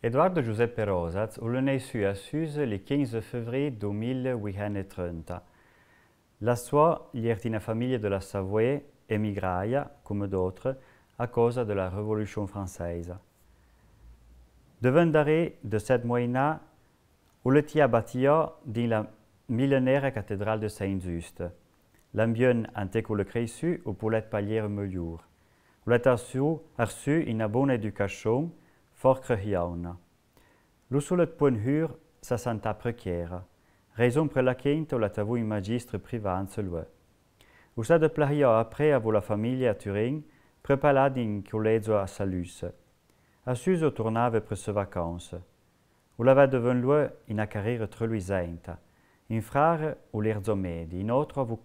Eduardo Giuseppe Rosaz ullenessu a Suse le 15 février 1830. La sua famille de la Savoie émigraia, comme d'autres, à cause de la Révolution française. Devant d'arrêt de cette moyenne, où le été dans la millénaire cathédrale de Saint-Just. L'ambiance antique le créissu ou pour l'être palier meilleur. Il a reçu une bonne éducation, forcrëhiauna. Lusulet point hur sa santa prechiera, raison pre la quinto la in magistre privance lui. Usa de plahia apre avu la famiglia a Turin, prepalad in collegio a Salus. A Suso tornave pre se vacances. U de devenu in a carriera treluisenta, in frare u medi, in otro avu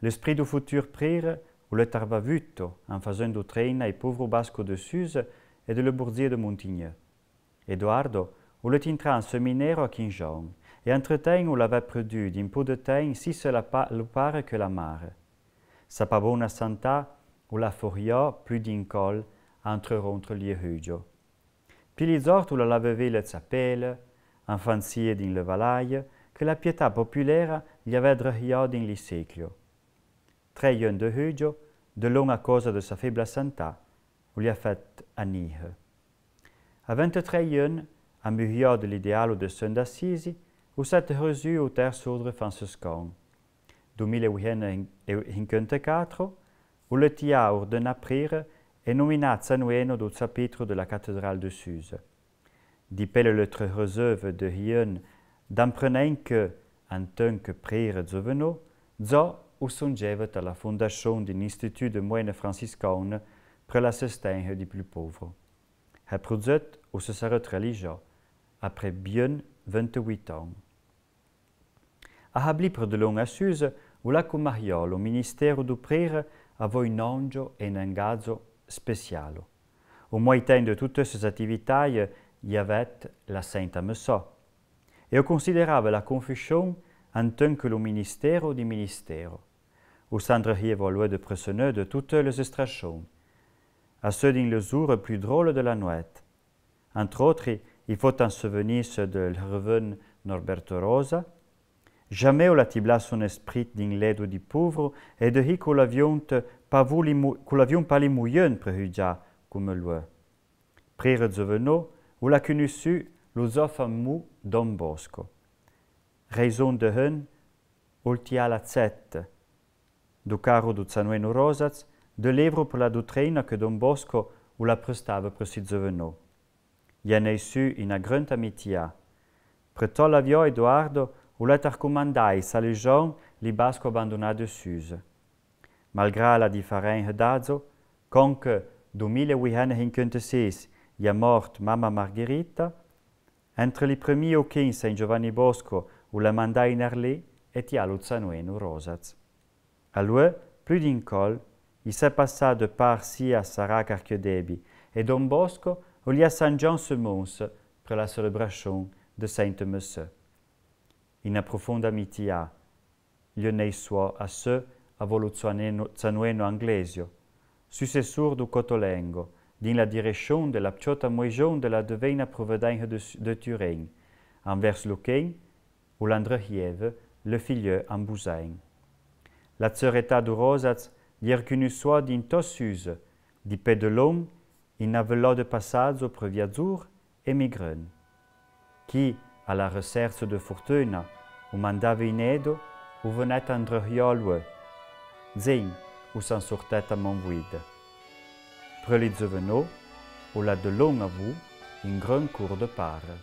L'esprit du futur prire ou le tarba vuto en faisant du treina i pauvre basco de suze et de Le Bourdier de Montigny. Eduardo ou le tintranse en séminaire à Quinjon, et entre-temps ou l'avait produit d'un peu de temps si cela le pare que la mare. Sa bonne santa ou la foria plus d'un col entre li ruggio. E Puis les ou la ville s'appelle, pelle, d'un le valaille, que la pietà populaire gli avait drahia d'un les siècles. Très de rugio, de longue à cause de sa faible santa, Uliafat Anih. Avent treion, a myriad l'idealo de sönda sisi, usat resu uter surdre francescon. 2054, uletia orden aprire nominé nominat sanueno du chapitre de la cathédrale de Suse. Dipelle l'autre reseuve de rien d'amprenenque que, en tant que prire zoveno, zo songevet à la fondation d'un institut de moine franciscanes la pour prelasesteinhe des plus pauvre. Elle produit au sacerdoce religia, après bien 28 ans. habli pour de longues suse, où la mariol, o ministero du prière, avait un ange et un engazzo spécial. Au moyen de toutes ces activités, il y avait la Sainte Messa. Et on considérait la confession en tant que le ministère du ministère. Au centre y de pressionner de toutes les extractions à ceux d'une plus drôle de la nouette. Entre autres, il faut en souvenir de Reven Norberto Rosa. Jamais on la tibla son esprit ou di pauvre et de qu'on l'avion pas les mouillons préhuja comme lui. Prire Zeveno, ou la connu l'usofa mou Don Bosco. Raison de hun, ultia la zette, du caro du rosaz, de livres pour la dottrina che Don Bosco o la prestava per si giovano. a issu una grande amicizia. Pretò l'aviò Edoardo o la tarcomandai sa legion li basco abbandonato suse. Malgrà la differenza d'azzo, conque 2056 è morta mamma Margherita, entre i primi o 15 in Giovanni Bosco o la mandai in Arlè e ti a Luzzanueno Rosaz. Allora, più col, Il s'est passa de par-ci à Sarac et Don Bosco au lieu saint jean se Mons, pour la célébration de Sainte monsieur In profonda amitia, Lionei suo a se avolo zanueno anglesio, successeur du Cotolengo, din la direction de la pchota moijon de la devina providence de, de Turin, envers lequel, ou l'Andrehiev, le filieu en Bousain. La zoretà du Rosaz Iergunus quod in tossus, de in au passazo previazur migraine, qui, à la recherche de fortuna, ou mandava une edo, ou venait entre riolue, zing, ou s'en sortait à mon vide. les de ou la de long à vous, une grande cour de part.